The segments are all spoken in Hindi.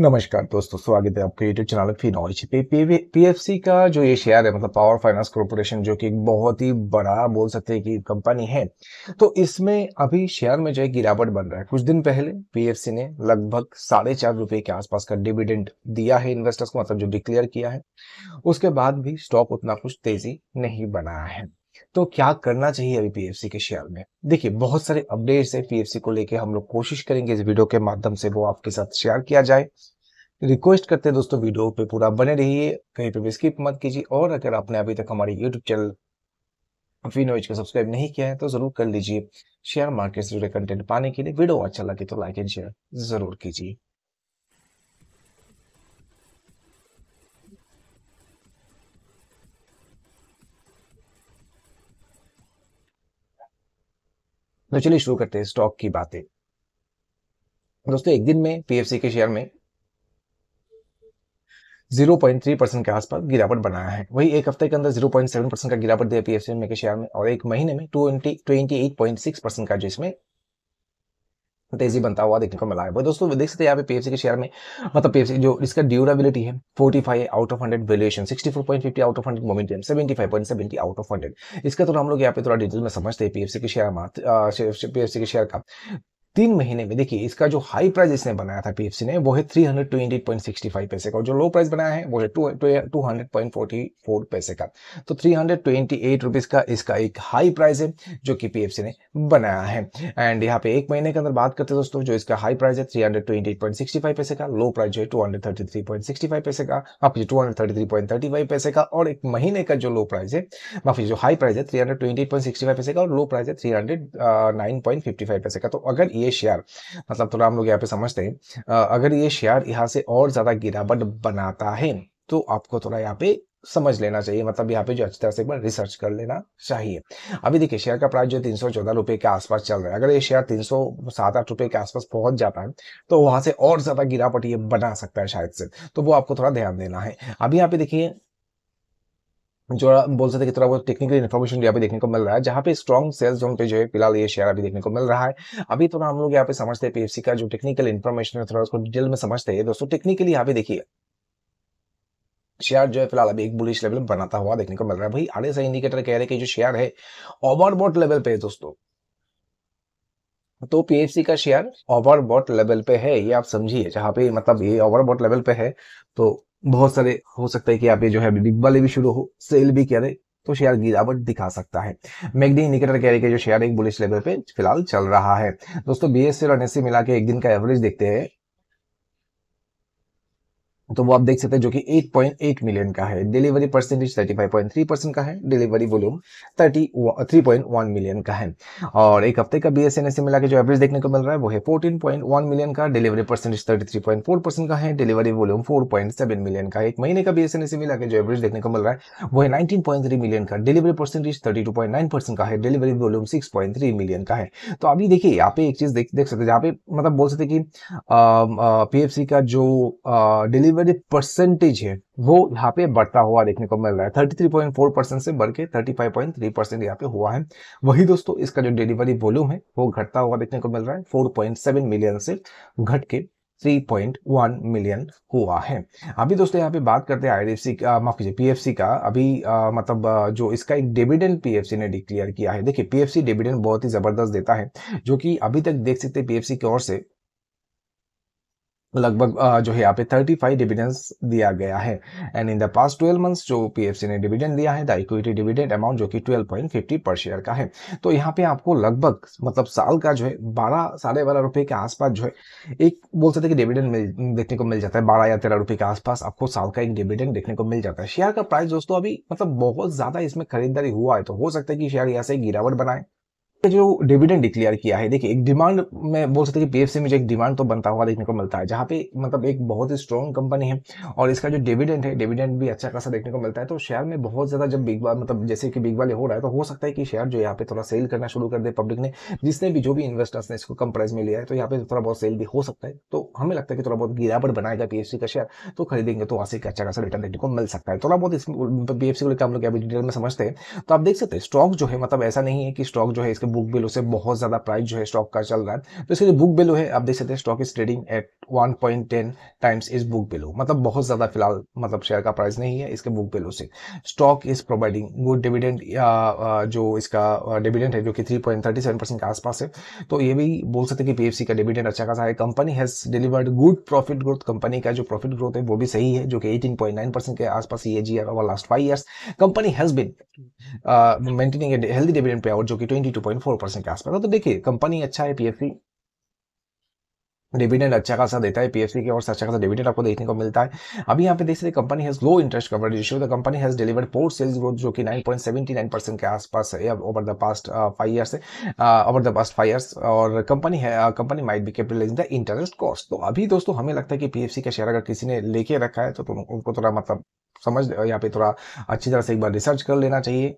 नमस्कार दोस्तों स्वागत है आपके यूट्यूब चैनल फी नॉलेज पे पीएफसी का जो ये शेयर है मतलब पावर फाइनेंस कॉर्पोरेशन जो कि एक बहुत ही बड़ा बोल सकते हैं कि कंपनी है तो इसमें अभी शेयर में जो है गिरावट बन रहा है कुछ दिन पहले पीएफसी ने लगभग साढ़े चार रुपए के आसपास का डिविडेंड दिया है इन्वेस्टर्स को मतलब जो डिक्लेयर किया है उसके बाद भी स्टॉक उतना कुछ तेजी नहीं बनाया है तो क्या करना चाहिए अभी पीएफसी के शेयर में देखिए बहुत सारे अपडेट्स है पीएफसी को लेके हम लोग कोशिश करेंगे इस वीडियो के माध्यम से वो आपके साथ शेयर किया जाए रिक्वेस्ट करते हैं दोस्तों वीडियो पे पूरा बने रहिए कहीं पे भी स्किप मत कीजिए और अगर आपने अभी तक हमारे यूट्यूब चैनल फिनोज को सब्सक्राइब नहीं किया है तो जरूर कर लीजिए शेयर मार्केट से जुड़े कंटेंट पाने के लिए वीडियो अच्छा लगे तो लाइक एंड शेयर जरूर कीजिए तो चलिए शुरू करते हैं स्टॉक की बातें दोस्तों एक दिन में पीएफसी के शेयर में 0.3 परसेंट के आसपास गिरावट बनाया है वही एक हफ्ते के अंदर 0.7 परसेंट का गिरावट दिया पीएफसी में के शेयर में और एक महीने में 28.6 परसेंट का जिसमें तेजी बनता हुआ देखने को मिला है दोस्तों देख सकते हैं यहाँ पे पीएफसी के शेयर में मतलब पीएफसी जो इसका ड्यूरेबिलिटी है 45 out of hundred valuation sixty out of hundred momentum 75.70 out of hundred इसका थोड़ा हम लोग यहाँ पे थोड़ा डिटेल में समझते हैं पीएफसी के शेयर पीएफसी के शेयर का तीन महीने में देखिए इसका जो हाई प्राइस इसने बनाया था पीएफसी ने वो है three hundred twenty point sixty five पैसे का और जो लो प्राइस बनाया है वो है two hundred point forty four पैसे का तो three hundred twenty eight rupees का इसका एक हाई प्राइस है जो कि पीएफसी ने बनाया है एंड यहाँ पे एक महीने के अंदर बात करते हैं दोस्तों जो इसका हाई प्राइस है थ्री पैसे का लो प्राइस जो है टू पैसे का माफी टू पैसे का और एक महीने का जो लो प्राइस है माफी जो हाई प्राइस है थ्री पैसे का और लो प्राइस है थ्री uh, पैसे का तो अगर ये शेयर मतलब थोड़ा हम लोग यहाँ पे समझते हैं अगर ये शेयर यहाँ से और ज़्यादा गिरावट बनाता है तो आपको थोड़ा यहाँ पे समझ लेना चाहिए मतलब यहाँ पे जो अच्छी तरह से एक बार रिसर्च कर लेना चाहिए अभी देखिए शेयर का प्राइस जो तीन सौ चौदह रुपए के आसपास चल रहा है अगर ये शेयर तीन सौ सात आठ रुपए के आसपास पहुंच जाता है तो वहां से और ज्यादा गिरावट ये बना सकता है शायद से तो वो आपको थोड़ा ध्यान देना है अभी यहाँ पे देखिए जो बोल सकते कि थोड़ा बहुत टेक्निकल इन्फॉर्मेशन यहाँ पे देखने को मिल रहा है जहाँ पे स्ट्रॉन्ग सेल्स जोन पे जो है फिलहाल ये शेयर अभी देखने को मिल रहा है अभी थोड़ा तो हम लोग यहाँ पे समझते हैं पीएफसी का जो टेक्निकल इन्फॉर्मेशन है थोड़ा उसको डिटेल में समझते हैं दोस्तों टेक्निकली यहाँ पे देखिए शेयर जो है फिलहाल अभी एक बुलिश लेवल बनाता हुआ देखने को मिल रहा है भाई आड़े से इंडिकेटर कह रहे हैं कि जो शेयर है ओवरबॉट लेवल पे है दोस्तों तो पीएफसी का शेयर ओवरबॉट लेवल पे है ये आप समझिए जहाँ पे मतलब ये ओवरबॉट लेवल पे है तो बहुत सारे हो सकता है कि आप ये जो है वाले भी शुरू हो सेल भी करें तो शेयर गिरावट दिखा सकता है मैगडी इंडिकेटर रहे हैं जो शेयर एक बुलिश लेवल पे फिलहाल चल रहा है दोस्तों सी और सी e मिला के एक दिन का एवरेज देखते हैं तो वो आप देख सकते हैं जो कि 8.8 मिलियन का है डिलीवरी परसेंटेज 35.3 परसेंट का है डिलीवरी वॉल्यूम 33.1 मिलियन का है और एक हफ्ते का बीएसएनएस एस से मिला के जो एवरेज देखने को मिल रहा है वो है 14.1 मिलियन का डिलीवरी परसेंटेज 33.4 परसेंट का है डिलीवरी वॉल्यूम 4.7 मिलियन का एक महीने का बी एस से मिला के जो एवरेज देखने को मिल रहा है वो है नाइनटीन मिलियन का डिलीवरी परसेंटेज थर्टी का है डिलीवरी वॉल्यूम सिक्स मिलियन का है तो अभी देखिए यहाँ पे एक चीज देख सकते हैं जहाँ पे मतलब बोल सकते कि पी का जो डिलीवरी में जो परसेंटेज है वो यहाँ पे बढ़ता हुआ देखने को मिल रहा है 33.4 परसेंट से बढ़ के थर्टी परसेंट यहाँ पे हुआ है वही दोस्तों इसका जो डिलीवरी वॉल्यूम है वो घटता हुआ देखने को मिल रहा है 4.7 मिलियन से घट के 3.1 मिलियन हुआ है अभी दोस्तों यहाँ पे बात करते हैं आई का माफ कीजिए पीएफसी का अभी आ, मतलब जो इसका एक डिविडेंड पीएफसी ने डिक्लेयर किया है देखिए पीएफसी डिविडेंड बहुत ही जबरदस्त देता है जो कि अभी तक देख सकते हैं पीएफसी की ओर से लगभग जो है यहाँ पे 35 डिविडेंस दिया गया है and in the past 12 months जो पीएफसी ने डिविडेंड दिया है द इक्विटी डिविडेंड अमाउंट जो कि 12.50 पर शेयर का है तो यहाँ पे आपको लगभग मतलब साल का जो है बारह साढ़े बारह रुपये के आसपास जो है एक बोल सकते कि डिविडेंड मिल देखने को मिल जाता है बारह या तेरह रुपये के आसपास आपको साल का एक डिविडेंड देखने को मिल जाता है शेयर का प्राइस दोस्तों अभी मतलब बहुत ज़्यादा इसमें खरीदारी हुआ है तो हो सकता है कि शेयर यहाँ से गिरावट बनाए जो डिविडेंड डिक्लेयर किया है देखिए एक डिमांड मैं बोल सकते हैं कि पीएफसी में जो एक डिमांड तो बनता हुआ देखने को मिलता है जहाँ पे मतलब एक बहुत ही स्ट्रॉन्ग कंपनी है और इसका जो डिविडेंड है डिविडेंड भी अच्छा खासा देखने को मिलता है तो शेयर में बहुत ज़्यादा जब बिग बार मतलब जैसे कि बिग वाले हो रहा है तो हो सकता है कि शेयर जो यहाँ पे थोड़ा सेल करना शुरू कर दे पब्लिक ने जिसने भी जो भी इन्वेस्टर्स ने इसको कम प्राइस में लिया है तो यहाँ पे थोड़ा बहुत सेल भी हो सकता है तो हमें लगता है कि थोड़ा बहुत गिरावट बनाएगा पीएफसी का शेयर तो खरीदेंगे तो वहाँ से अच्छा खासा रिटर्न देखने को मिल सकता है थोड़ा बहुत इसमें मतलब पीएफसी को लेकर हम लोग डिटेल में समझते हैं तो आप देख सकते हैं स्टॉक जो है मतलब ऐसा नहीं है कि स्टॉक जो है इसके बुक बिलो से बहुत ज़्यादा प्राइस जो है स्टॉक का चल रहा है तो जो बुक बिलो है आप देख सकते हैं stock is trading at 1.10 times is book below मतलब बहुत ज़्यादा फिलहाल मतलब शेयर का प्राइस नहीं है इसके बुक बिलो से stock is providing good dividend जो इसका डिविडेंड है जो कि थ्री के आसपास है तो ये भी बोल सकते हैं कि पी का डिविडेंड अच्छा खासा है company has delivered good profit growth company का जो प्रॉफिट ग्रोथ है वो भी सही है जो कि 18.9 परसेंट के आसपास ये जी last five years company has been maintaining healthy dividend payout जो कि 22.1 पॉइंट परसेंट के आसपास तो देखिए कंपनी अच्छा है पीएफसी डिविडेंड अच्छा खासा देता है पीएससी की ओर से अच्छा खासा डिविडेंड आपको देखने को मिलता है अभी यहाँ पे देख सकते company has low interest cover ratio the company has delivered poor sales growth जो कि 9.79 परसेंट के आसपास है over the past five years over the past five years और कंपनी है company might be capitalize the interest cost तो अभी दोस्तों हमें लगता है कि पीएफसी का शेयर अगर किसी ने लेके रखा है तो, तो उनको थोड़ा मतलब समझ यहाँ पे थोड़ा अच्छी तरह से एक बार रिसर्च कर लेना चाहिए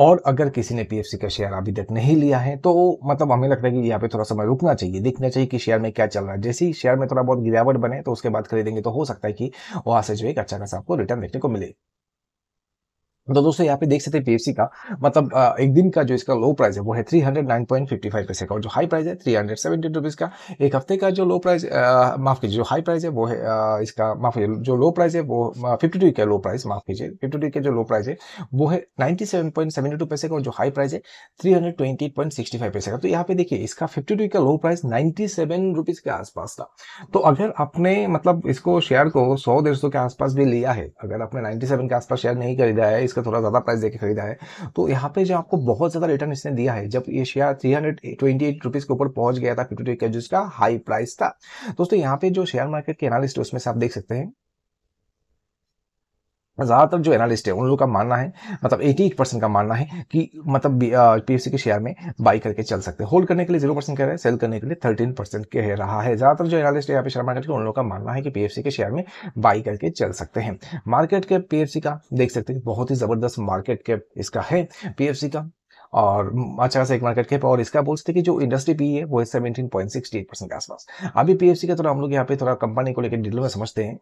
और अगर किसी ने पी का शेयर अभी तक नहीं लिया है तो मतलब हमें लगता है कि यहाँ पे थोड़ा समय रुकना चाहिए देखना चाहिए कि शेयर में क्या चल रहा है जैसे ही शेयर में थोड़ा बहुत गिरावट बने तो उसके बाद खरीदेंगे तो हो सकता है कि वहां से जो एक अच्छा खासा आपको रिटर्न देखने को मिले तो दोस्तों यहाँ पे देख सकते हैं पीएफसी का मतलब एक दिन का जो इसका लो प्राइस है वो है three hundred nine point fifty five पैसे का और जो हाई प्राइस है थ्री हंड्रेड सेवेंटी रुपीज़ का एक हफ्ते का जो लो प्राइस माफ़ कीजिए जो हाई प्राइस है वो है आ, इसका माफ़ कीजिए जो लो प्राइस है वो फिफ्टी टू का लो प्राइस माफ़ कीजिए फिफ्टी टू के जो लो प्राइस है वो है ninety seven point seventy two पैसे का और जो हाई प्राइस है three hundred twenty sixty five पैसे का तो यहाँ पे देखिए इसका फिफ्टी टू का low price ninety seven rupees के आसपास था तो अगर आपने मतलब इसको शेयर को सौ डेढ़ सौ के आसपास भी लिया है अगर आपने नाइन्टी सेवन के आसपास शेयर नहीं खरीदा है इसका इसका थोड़ा ज़्यादा प्राइस देकर खरीदा है तो यहाँ पे जो आपको बहुत ज़्यादा रिटर्न इसने दिया है जब ये share three hundred twenty eight rupees के ऊपर पहुंच गया था फिफ्टी टू जिसका हाई प्राइस था दोस्तों यहाँ पे जो शेयर मार्केट के एनालिस्ट है उसमें से आप देख सकते हैं ज़्यादातर जो एनालिस्ट है उन लोगों का मानना है मतलब 88 परसेंट का मानना है कि मतलब पी के शेयर में बाई करके चल सकते हैं होल्ड करने के लिए जीरो परसेंट कह रहे हैं सेल करने के लिए थर्टीन परसेंट कह रहा है ज़्यादातर जो एनालिस्ट है यहाँ पे शेयर मार्केट के उन लोगों का मानना है कि पी के शेयर में बाई करके चल सकते हैं मार्केट कैप पी का देख सकते हैं बहुत ही ज़बरदस्त मार्केट कैप इसका है पी का और अच्छा खासा एक मार्केट कैप और इसका बोल सकते कि जो इंडस्ट्री पी e है वो है seventeen point sixty eight percent के आसपास अभी पीएफसी का थोड़ा हम लोग यहाँ पे थोड़ा कंपनी को लेकर डिटेल में समझते हैं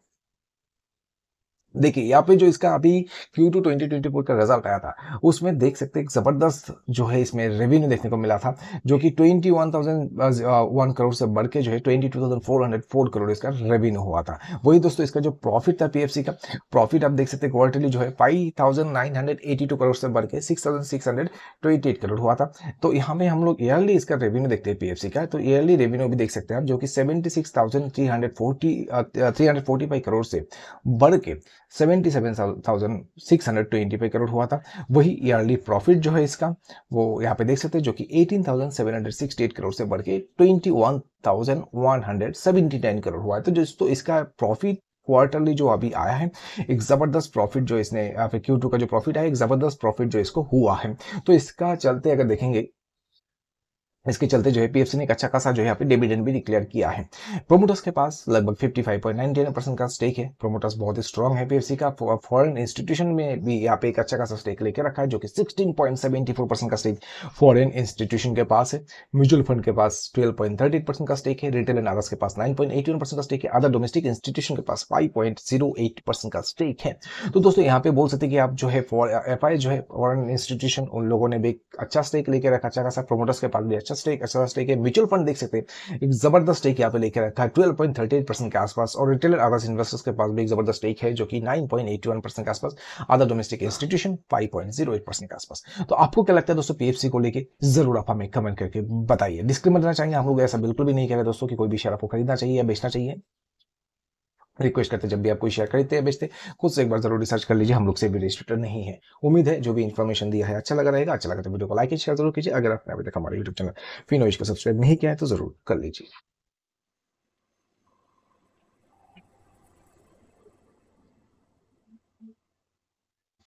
देखिए यहाँ पे जो इसका अभी Q2 2024 का रिजल्ट आया था उसमें देख सकते हैं ज़बरदस्त जो है इसमें रेवेन्यू देखने को मिला था जो कि ट्वेंटी वन करोड़ से बढ़ के जो है 22,404 करोड़ इसका रेवेन्यू हुआ था वही दोस्तों इसका जो प्रॉफिट था पीएफसी का प्रॉफिट आप देख सकते क्वार्टरली जो है फाइव करोड़ से बढ़ के सिक्स करोड़ हुआ था तो यहाँ पे हम लोग ईयरली इसका रेवेन्यू देखते हैं पी का तो ईयरली रेवेन्यू भी देख सकते हैं आप जो कि सेवेंटी सिक्स करोड़ से बढ़ के seventy seven thousand six hundred twenty five crore हुआ था वही ईयरली प्रॉफिट जो है इसका वो यहाँ पे देख सकते हैं जो कि eighteen thousand seven hundred six eight crore से बढ़ के twenty one thousand one hundred seventy nine crore हुआ है तो दोस्तों इसका प्रॉफिट क्वार्टरली जो अभी आया है एक ज़बरदस्त प्रॉफिट जो इसने यहाँ पे क्यू टू का जो प्रॉफिट आया एक ज़बरदस्त प्रॉफिट जो इसको हुआ है तो इसका चलते अगर देखेंगे इसके चलते जो है सी ने एक अच्छा खासा जो है यहाँ पे डिविडेंड भी डिक्लेयर किया है प्रोमोटर्स के पास लगभग 55.99 परसेंट का स्टेक है प्रोमोटर्स बहुत ही स्ट्रॉन्ग है सी का फॉरेन इंस्टीट्यूशन uh, में भी यहाँ पे एक अच्छा खासा स्टेक लेके रखा है जो कि 16.74 परसेंट का स्टेक फॉरेन इंस्टीट्यूशन के पास है म्यूचुअल फंड के पास ट्वेल्व परसेंट का स्टेक है रिटेल एंड अदर्स के पास नाइन परसेंट का स्टेक है अदर डोमेस्टिक इंस्टीट्यूशन के पास फाइव परसेंट का स्टेक है तो दोस्तों यहाँ पे बोल सकते कि आप जो है एफ uh, जो है फॉरन इंस्टीट्यूशन उन लोगों ने भी अच्छा स्टेक लेके रखा अच्छा खासा प्रोमोटर्स के पास भी अच्छा स्टेक अच्छा स्टेक है म्यूचुअल फंड देख सकते हैं जबरदस्त स्टेक यहाँ पे लेकर रखा है twelve point thirty eight percent के आसपास और रिटेलर अदर्स इन्वेस्टर्स के पास भी एक जबरदस्त स्टेक है जो कि nine point eighty one percent के आसपास other domestic institution five point zero eight percent के आसपास तो आपको क्या लगता है दोस्तों पीएफसी को लेकर जरूर आप हमें कमेंट करके बताइए डिस्क्लेमर देना चाहिए हम लोग ऐसा बिल्कुल भी नहीं कह रहे दोस्तों की कोई भी शेयर आपको खरीदना चाहिए या बेचना चाहिए रिक्वेस्ट करते जब भी आप कोई शेयर खरीदते हैं बेचते खुद से एक बार जरूर रिसर्च कर लीजिए हम लोग से भी रजिस्ट्रेटर नहीं है उम्मीद है जो भी इन्फॉर्मेशन दिया है अच्छा लगा रहेगा अच्छा लगा तो वीडियो को लाइक शेयर जरूर कीजिए अगर आपने अभी तक हमारे यूट्यूब चैनल फिनोइश को सब्सक्राइब नहीं किया है तो जरूर कर लीजिए